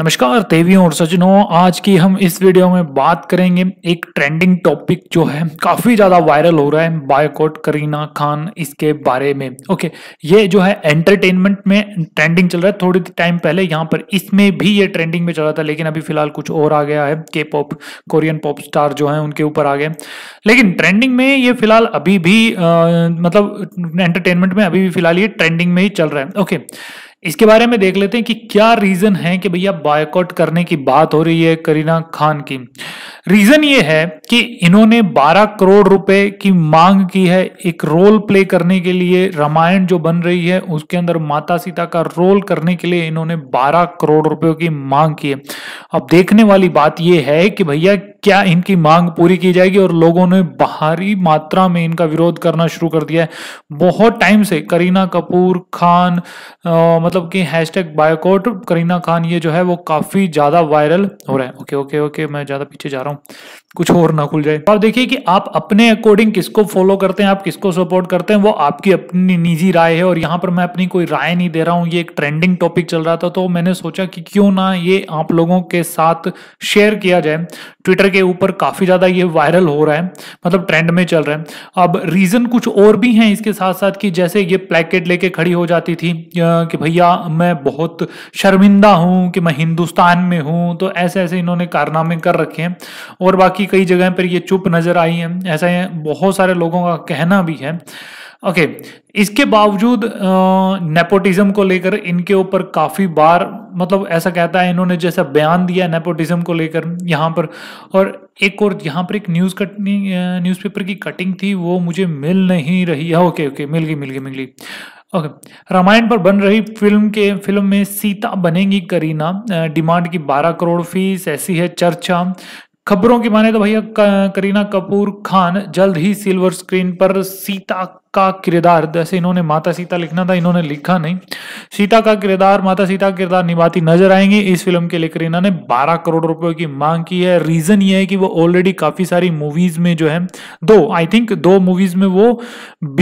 नमस्कार देवियों और सज्जनों आज की हम इस वीडियो में बात करेंगे एक ट्रेंडिंग टॉपिक जो है काफ़ी ज़्यादा वायरल हो रहा है बायकॉट करीना खान इसके बारे में ओके ये जो है एंटरटेनमेंट में ट्रेंडिंग चल रहा है थोड़ी टाइम पहले यहाँ पर इसमें भी ये ट्रेंडिंग में चल रहा था लेकिन अभी फिलहाल कुछ और आ गया है के पॉप कोरियन पॉप स्टार जो है उनके ऊपर आ गए लेकिन ट्रेंडिंग में ये फिलहाल अभी भी आ, मतलब एंटरटेनमेंट में अभी भी फिलहाल ये ट्रेंडिंग में ही चल रहा है ओके इसके बारे में देख लेते हैं कि क्या रीजन है कि भैया बायकॉट करने की बात हो रही है करीना खान की रीजन ये है कि इन्होंने 12 करोड़ रुपए की मांग की है एक रोल प्ले करने के लिए रामायण जो बन रही है उसके अंदर माता सीता का रोल करने के लिए इन्होंने 12 करोड़ रुपयों की मांग की है अब देखने वाली बात यह है कि भैया क्या इनकी मांग पूरी की जाएगी और लोगों ने भारी मात्रा में इनका विरोध करना शुरू कर दिया है बहुत टाइम से करीना कपूर खान आ, मतलब कि हैशटैग बायोकॉट करीना खान ये जो है वो काफी ज्यादा वायरल हो रहा है ओके ओके ओके मैं ज्यादा पीछे जा रहा हूँ Seattle. कुछ और ना खुल जाए और देखिए कि आप अपने अकॉर्डिंग किसको फॉलो करते हैं आप किसको सपोर्ट करते हैं वो आपकी अपनी निजी राय है और यहाँ पर मैं अपनी कोई राय नहीं दे रहा हूँ ये एक ट्रेंडिंग टॉपिक चल रहा था तो मैंने सोचा कि क्यों ना ये आप लोगों के साथ शेयर किया जाए ट्विटर के ऊपर काफ़ी ज़्यादा ये वायरल हो रहा है मतलब ट्रेंड में चल रहा है अब रीज़न कुछ और भी हैं इसके साथ साथ कि जैसे ये प्लेकेट लेके खड़ी हो जाती थी कि भैया मैं बहुत शर्मिंदा हूँ कि मैं हिंदुस्तान में हूँ तो ऐसे ऐसे इन्होंने कारनामे कर रखे हैं और बाकी बाकी कई जगह पर ये चुप नजर आई हैं ऐसा है, बहुत सारे लोगों का कहना भी है ओके इसके बावजूद नेपोटिज्म को लेकर इनके ऊपर काफ़ी बार मतलब ऐसा कहता है इन्होंने जैसा बयान दिया नेपोटिज्म को लेकर यहाँ पर और एक और यहाँ पर एक न्यूज़ कट न्यूज़पेपर की कटिंग थी वो मुझे मिल नहीं रही है ओके ओके मिल गई मिल गई मिल गई ओके okay. रामायण पर बन रही फिल्म के फिल्म में सीता बनेगी करीना डिमांड की 12 करोड़ फीस ऐसी है चर्चा खबरों की माने तो भैया करीना कपूर खान जल्द ही सिल्वर स्क्रीन पर सीता का किरदार जैसे इन्होंने माता सीता लिखना था इन्होंने लिखा नहीं सीता का किरदार माता सीता का किरदार निभाती नजर आएंगी इस फिल्म के लिए करीना ने 12 करोड़ रुपए की मांग की है रीजन ये है कि वो ऑलरेडी काफी सारी मूवीज में जो है दो आई थिंक दो मूवीज में वो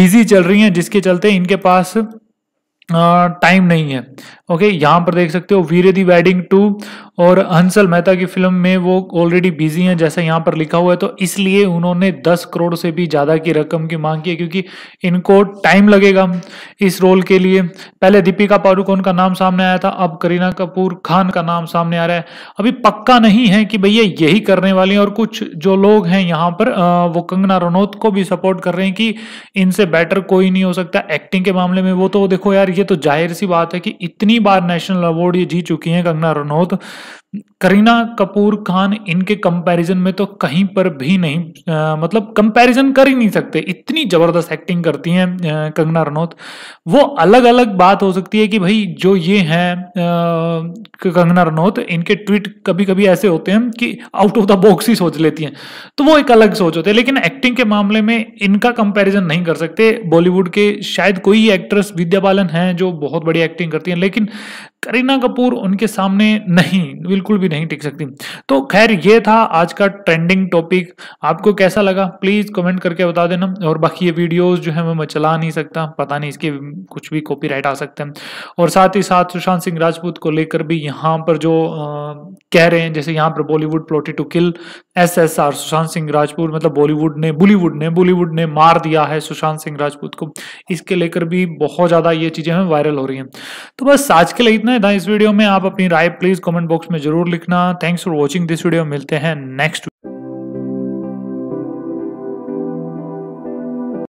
बिजी चल रही है जिसके चलते इनके पास टाइम नहीं है ओके यहाँ पर देख सकते हो वीरे दी वेडिंग टू और हंसल मेहता की फिल्म में वो ऑलरेडी बिजी हैं जैसा यहाँ पर लिखा हुआ है तो इसलिए उन्होंने 10 करोड़ से भी ज़्यादा की रकम की मांग की है क्योंकि इनको टाइम लगेगा इस रोल के लिए पहले दीपिका पाडुकोन का नाम सामने आया था अब करीना कपूर खान का नाम सामने आ रहा है अभी पक्का नहीं है कि भैया यही करने वाले हैं और कुछ जो लोग हैं यहाँ पर वो कंगना रनौत को भी सपोर्ट कर रहे हैं कि इनसे बेटर कोई नहीं हो सकता एक्टिंग के मामले में वो तो देखो यार लगी तो जाहिर सी बात है कि इतनी बार नेशनल अवार्ड ये जीत चुकी हैं कंगना रनौत करीना कपूर खान इनके कंपैरिजन में तो कहीं पर भी नहीं आ, मतलब कंपैरिजन कर ही नहीं सकते इतनी ज़बरदस्त एक्टिंग करती हैं कंगना रनौत वो अलग अलग बात हो सकती है कि भाई जो ये हैं कंगना रनौत इनके ट्वीट कभी कभी ऐसे होते हैं कि आउट ऑफ द बॉक्स ही सोच लेती हैं तो वो एक अलग सोच होती है लेकिन एक्टिंग के मामले में इनका कंपेरिजन नहीं कर सकते बॉलीवुड के शायद कोई एक्ट्रेस विद्या बालन है जो बहुत बड़ी एक्टिंग करती हैं लेकिन करीना कपूर उनके सामने नहीं बिल्कुल भी नहीं टिक सकती तो खैर ये था आज का ट्रेंडिंग टॉपिक आपको कैसा लगा प्लीज़ कमेंट करके बता देना और बाकी ये वीडियोस जो है मैं चला नहीं सकता पता नहीं इसके कुछ भी कॉपीराइट आ सकते हैं और साथ ही साथ सुशांत सिंह राजपूत को लेकर भी यहाँ पर जो आ, कह रहे हैं जैसे यहाँ पर Bollywood plotted to kill S S R Sushant Singh Rajput मतलब बॉलीवुड ने बॉलीवुड ने बॉलीवुड ने मार दिया है सुशांत सिंह राजपूत को इसके लेकर भी बहुत ज़्यादा ये चीज़ें वायरल हो रही है तो बस आज के लिए इतना ही था इस वीडियो में आप अपनी राय प्लीज कमेंट बॉक्स में जरूर लिखना thanks for watching this video मिलते हैं नेक्स्ट